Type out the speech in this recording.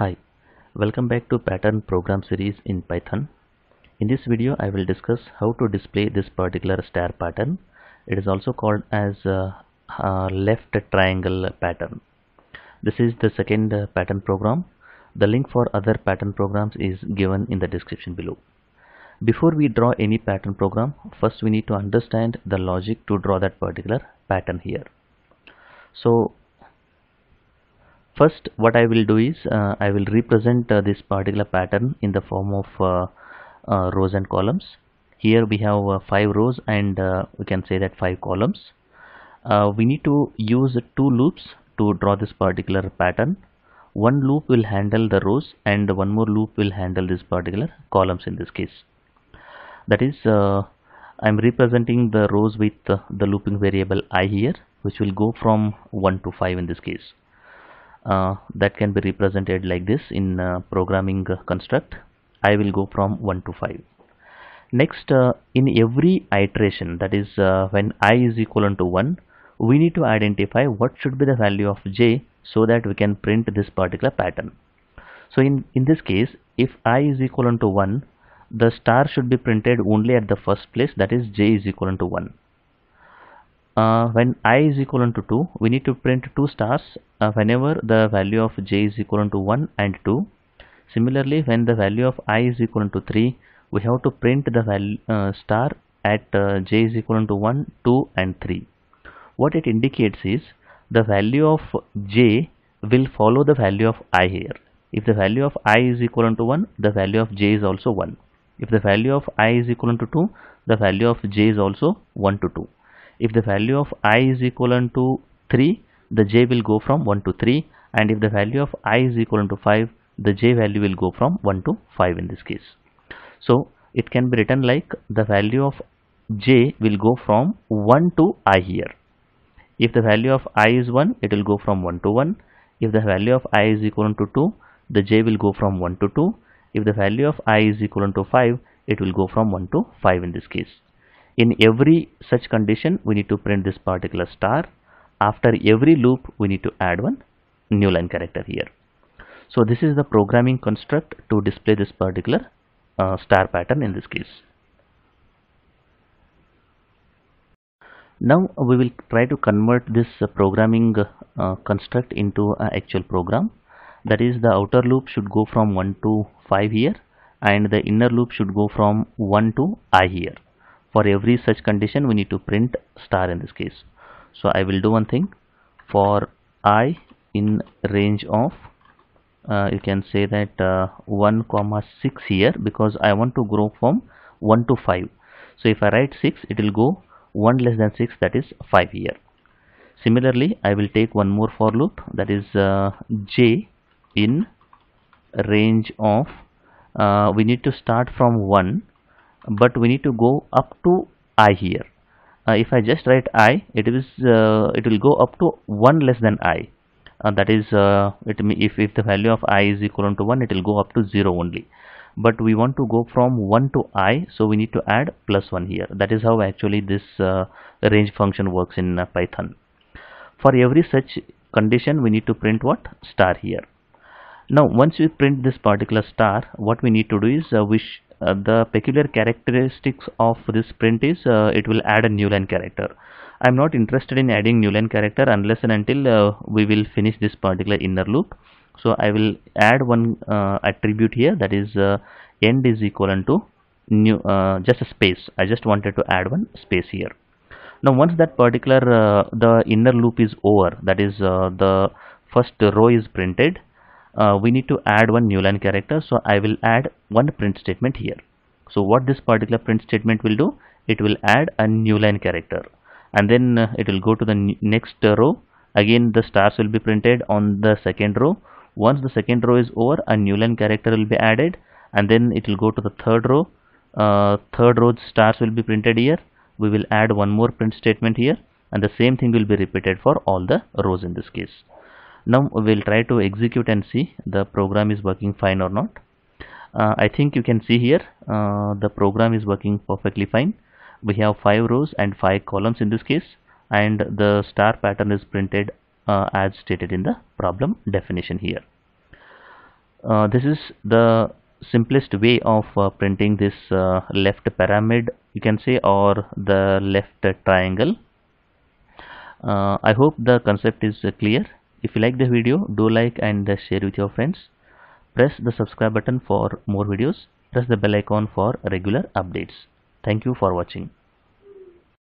Hi, welcome back to pattern program series in Python. In this video I will discuss how to display this particular star pattern. It is also called as a, left triangle pattern. This is the second uh, pattern program. The link for other pattern programs is given in the description below. Before we draw any pattern program, first we need to understand the logic to draw that particular pattern here. So first what I will do is uh, I will represent uh, this particular pattern in the form of uh, uh rows and columns here we have uh, five rows and uh, we can say that five columns we need to use two loops to draw this particular pattern one loop will handle the rows and one more loop will handle this particular columns in this case that is I'm representing the rows with the looping variable i here which will go from 1 to 5 in this case uh, that can be represented like this in uh, programming construct I will go from 1 to 5 next uh, in every iteration that is uh, when i is equal to 1 we need to identify what should be the value of j so that we can print this particular pattern so in in this case if i is equal to 1 the star should be printed only at the first place that is j is equal to 1 uh, when i is equal to 2 we need to print two stars uh, whenever the value of j is equal to 1 and 2 similarly when the value of i is equal to 3 we have to print the value uh, star at uh, j is equal to 1 2 and 3 what it indicates is the value of j will follow the value of i here if the value of i is equal to 1 the value of j is also 1 if the value of i is equal to 2 the value of j is also 1 to 2 if the value of i is equivalent to 3 the j will go from 1 to 3 and if the value of i is equivalent to 5 the j value will go from 1 to 5 in this case so it can be written like the value of j will go from 1 to i here if the value of i is 1 it will go from 1 to 1 if the value of i is equivalent to 2 the j will go from 1 to 2 if the value of i is equivalent to 5 it will go from 1 to 5 in this case in every such condition we need to print this particular star after every loop we need to add one new line character here so this is the programming construct to display this particular uh, star pattern in this case now we will try to convert this uh, programming uh, construct into an actual program that is the outer loop should go from 1 to 5 here and the inner loop should go from 1 to i here for every such condition we need to print star in this case so I will do one thing for i in range of uh, you can say that uh, 1 comma 6 here because I want to grow from 1 to 5 so if I write 6 it will go 1 less than 6 that is 5 here similarly I will take one more for loop that is uh, j in range of uh, we need to start from 1 but we need to go up to i here uh, if I just write i it is uh, it will go up to 1 less than i uh, that is uh, it if, if the value of i is equal to 1 it will go up to 0 only but we want to go from 1 to i so we need to add plus 1 here that is how actually this uh, range function works in uh, python for every such condition we need to print what star here now once we print this particular star what we need to do is uh, we uh, the peculiar characteristics of this print is uh, it will add a new line character I'm not interested in adding new line character unless and until uh, we will finish this particular inner loop so I will add one uh, attribute here that is uh, end is equivalent to new just a space I just wanted to add one space here now once that particular the inner loop is over that is the first row is printed uh, we need to add one new line character so I will add one print statement here so what this particular print statement will do it will add a new line character and then uh, it will go to the next row again the stars will be printed on the second row once the second row is over a new line character will be added and then it will go to the third row uh, third row stars will be printed here we will add one more print statement here and the same thing will be repeated for all the rows in this case now we'll try to execute and see the program is working fine or not uh, I think you can see here uh, the program is working perfectly fine we have five rows and five columns in this case and the star pattern is printed uh, as stated in the problem definition here uh, this is the simplest way of uh, printing this uh, left pyramid you can say or the left triangle I hope the concept is clear if you like the video do like and uh, share with your friends press the subscribe button for more videos press the bell icon for regular updates thank you for watching